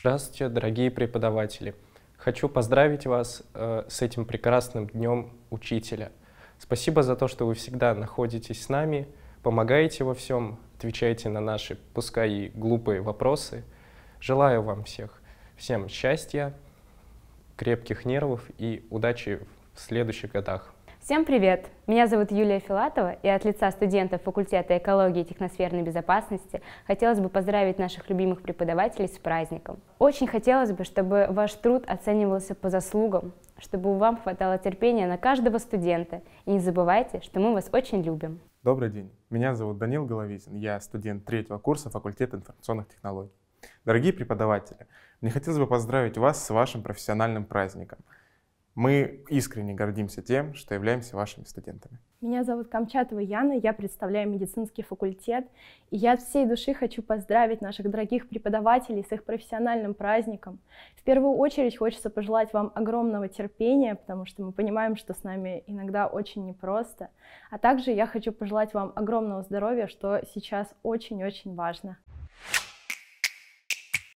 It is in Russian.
Здравствуйте, дорогие преподаватели! Хочу поздравить вас э, с этим прекрасным днем учителя. Спасибо за то, что вы всегда находитесь с нами, помогаете во всем, отвечаете на наши, пускай и глупые вопросы. Желаю вам всех, всем счастья, крепких нервов и удачи в следующих годах. Всем привет! Меня зовут Юлия Филатова, и от лица студентов факультета экологии и техносферной безопасности хотелось бы поздравить наших любимых преподавателей с праздником. Очень хотелось бы, чтобы ваш труд оценивался по заслугам, чтобы вам хватало терпения на каждого студента, и не забывайте, что мы вас очень любим. Добрый день, меня зовут Данил Головизин, я студент третьего курса факультета информационных технологий. Дорогие преподаватели, мне хотелось бы поздравить вас с вашим профессиональным праздником – мы искренне гордимся тем, что являемся вашими студентами. Меня зовут Камчатова Яна, я представляю медицинский факультет, и я от всей души хочу поздравить наших дорогих преподавателей с их профессиональным праздником. В первую очередь хочется пожелать вам огромного терпения, потому что мы понимаем, что с нами иногда очень непросто. А также я хочу пожелать вам огромного здоровья, что сейчас очень-очень важно.